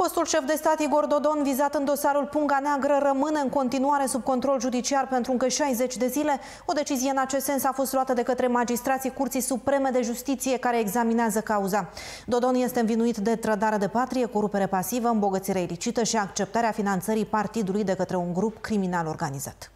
Fostul șef de stat Igor Dodon, vizat în dosarul Punga Neagră, rămâne în continuare sub control judiciar pentru încă 60 de zile. O decizie în acest sens a fost luată de către magistrații Curții Supreme de Justiție, care examinează cauza. Dodon este învinuit de trădare de patrie, corupere pasivă, îmbogățire ilicită și acceptarea finanțării partidului de către un grup criminal organizat.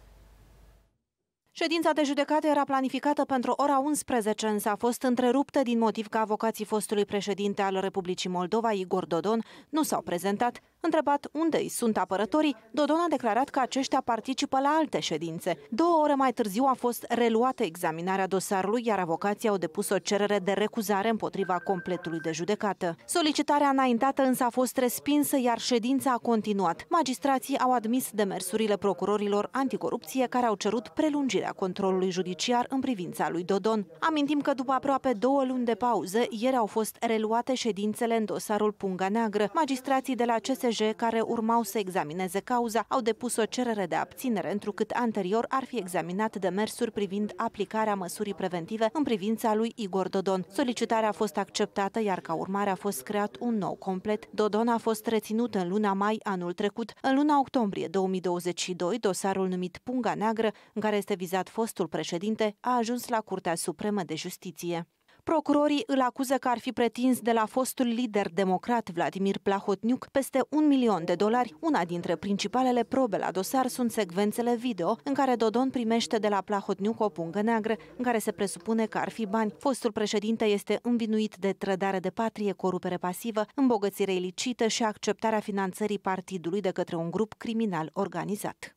Ședința de judecată era planificată pentru ora 11, însă a fost întreruptă din motiv că avocații fostului președinte al Republicii Moldova, Igor Dodon, nu s-au prezentat Întrebat unde îi sunt apărătorii, Dodon a declarat că aceștia participă la alte ședințe. Două ore mai târziu a fost reluată examinarea dosarului, iar avocații au depus o cerere de recuzare împotriva completului de judecată. Solicitarea înaintată însă a fost respinsă, iar ședința a continuat. Magistrații au admis demersurile procurorilor anticorupție care au cerut prelungirea controlului judiciar în privința lui Dodon. Amintim că după aproape două luni de pauză, ieri au fost reluate ședințele în dosarul Punga Neagră. Magistrații de la CSJ Lj, care urmau să examineze cauza, au depus o cerere de abținere, întrucât anterior ar fi examinat demersuri privind aplicarea măsurii preventive în privința lui Igor Dodon. Solicitarea a fost acceptată, iar ca urmare a fost creat un nou complet. Dodon a fost reținut în luna mai anul trecut. În luna octombrie 2022, dosarul numit Punga Neagră, în care este vizat fostul președinte, a ajuns la Curtea Supremă de Justiție. Procurorii îl acuză că ar fi pretins de la fostul lider democrat Vladimir Plahotniuc peste un milion de dolari. Una dintre principalele probe la dosar sunt secvențele video în care Dodon primește de la Plahotniuc o pungă neagră în care se presupune că ar fi bani. Fostul președinte este învinuit de trădare de patrie, corupere pasivă, îmbogățire ilicită și acceptarea finanțării partidului de către un grup criminal organizat.